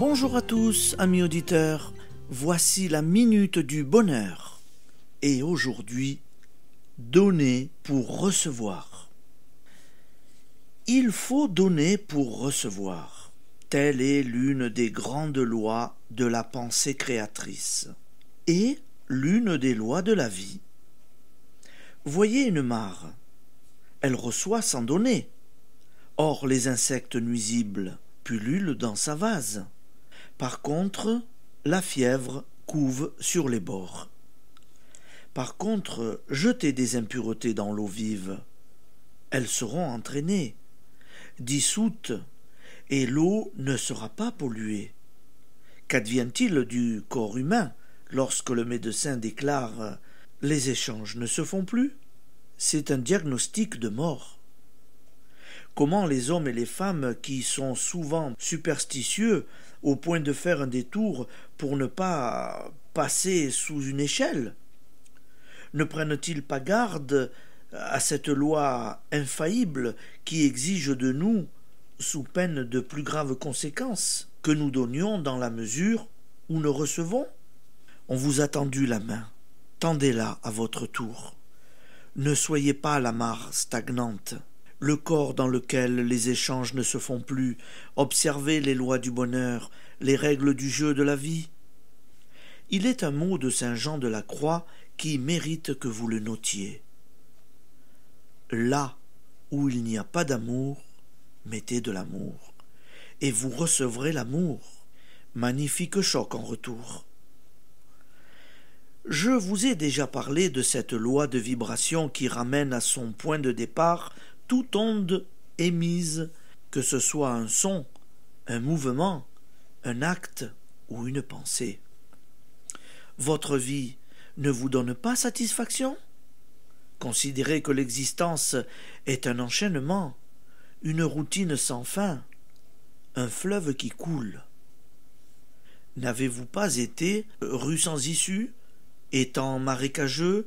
Bonjour à tous, amis auditeurs. Voici la minute du bonheur. Et aujourd'hui, donner pour recevoir. Il faut donner pour recevoir. Telle est l'une des grandes lois de la pensée créatrice et l'une des lois de la vie. Voyez une mare. Elle reçoit sans donner. Or les insectes nuisibles pullulent dans sa vase. Par contre, la fièvre couve sur les bords. Par contre, jetez des impuretés dans l'eau vive. Elles seront entraînées, dissoutes, et l'eau ne sera pas polluée. Qu'advient-il du corps humain lorsque le médecin déclare les échanges ne se font plus C'est un diagnostic de mort. Comment les hommes et les femmes qui sont souvent superstitieux au point de faire un détour pour ne pas passer sous une échelle Ne prennent-ils pas garde à cette loi infaillible qui exige de nous, sous peine de plus graves conséquences, que nous donnions dans la mesure où nous recevons On vous a tendu la main, tendez-la à votre tour. Ne soyez pas la mare stagnante le corps dans lequel les échanges ne se font plus, observer les lois du bonheur, les règles du jeu de la vie. Il est un mot de saint Jean de la Croix qui mérite que vous le notiez. Là où il n'y a pas d'amour, mettez de l'amour, et vous recevrez l'amour. Magnifique choc en retour. Je vous ai déjà parlé de cette loi de vibration qui ramène à son point de départ toute onde émise, que ce soit un son, un mouvement, un acte ou une pensée. Votre vie ne vous donne pas satisfaction Considérez que l'existence est un enchaînement, une routine sans fin, un fleuve qui coule. N'avez-vous pas été rue sans issue, étant marécageux,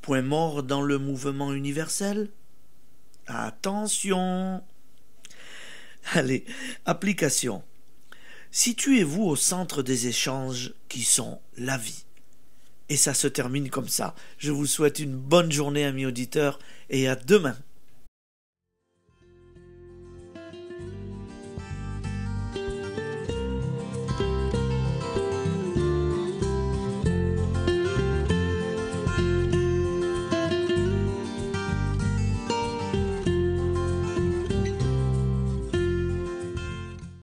point mort dans le mouvement universel Attention Allez, application. Situez-vous au centre des échanges qui sont la vie. Et ça se termine comme ça. Je vous souhaite une bonne journée, amis auditeurs, et à demain.